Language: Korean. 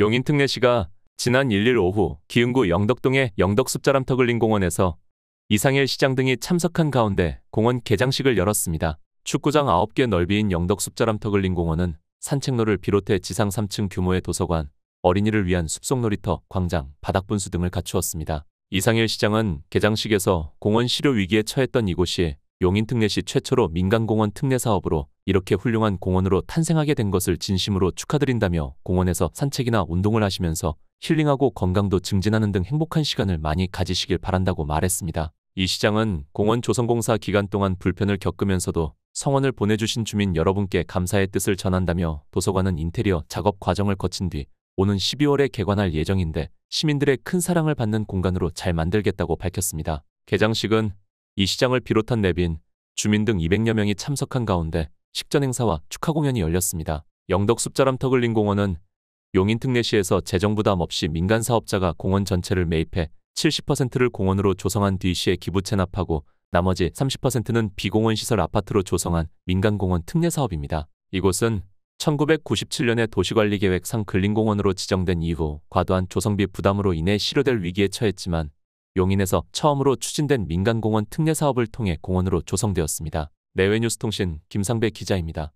용인특례시가 지난 1일 오후 기흥구 영덕동의 영덕숲자람터글린공원에서 이상일 시장 등이 참석한 가운데 공원 개장식을 열었습니다. 축구장 9개 넓이인 영덕숲자람터글린공원은 산책로를 비롯해 지상 3층 규모의 도서관, 어린이를 위한 숲속놀이터, 광장, 바닥분수 등을 갖추었습니다. 이상일 시장은 개장식에서 공원 실효 위기에 처했던 이곳이 용인특례시 최초로 민간공원 특례 사업으로 이렇게 훌륭한 공원으로 탄생하게 된 것을 진심으로 축하드린다며 공원에서 산책이나 운동을 하시면서 힐링하고 건강도 증진하는 등 행복한 시간을 많이 가지시길 바란다고 말했습니다. 이 시장은 공원 조성공사 기간 동안 불편을 겪으면서도 성원을 보내주신 주민 여러분께 감사의 뜻을 전한다며 도서관은 인테리어 작업 과정을 거친 뒤 오는 12월에 개관할 예정인데 시민들의 큰 사랑을 받는 공간으로 잘 만들겠다고 밝혔습니다. 개장식은 이 시장을 비롯한 내빈, 주민 등 200여 명이 참석한 가운데 식전 행사와 축하 공연이 열렸습니다. 영덕숲 자람터글린 공원은 용인특례시에서 재정 부담 없이 민간 사업자가 공원 전체를 매입해 70%를 공원으로 조성한 뒤 시에 기부 체납하고 나머지 30%는 비공원 시설 아파트로 조성한 민간공원 특례 사업입니다. 이곳은 1997년에 도시관리계획 상 근린공원으로 지정된 이후 과도한 조성비 부담으로 인해 실효될 위기에 처했지만 용인에서 처음으로 추진된 민간공원 특례 사업을 통해 공원으로 조성되었습니다. 내외뉴스통신 김상배 기자입니다.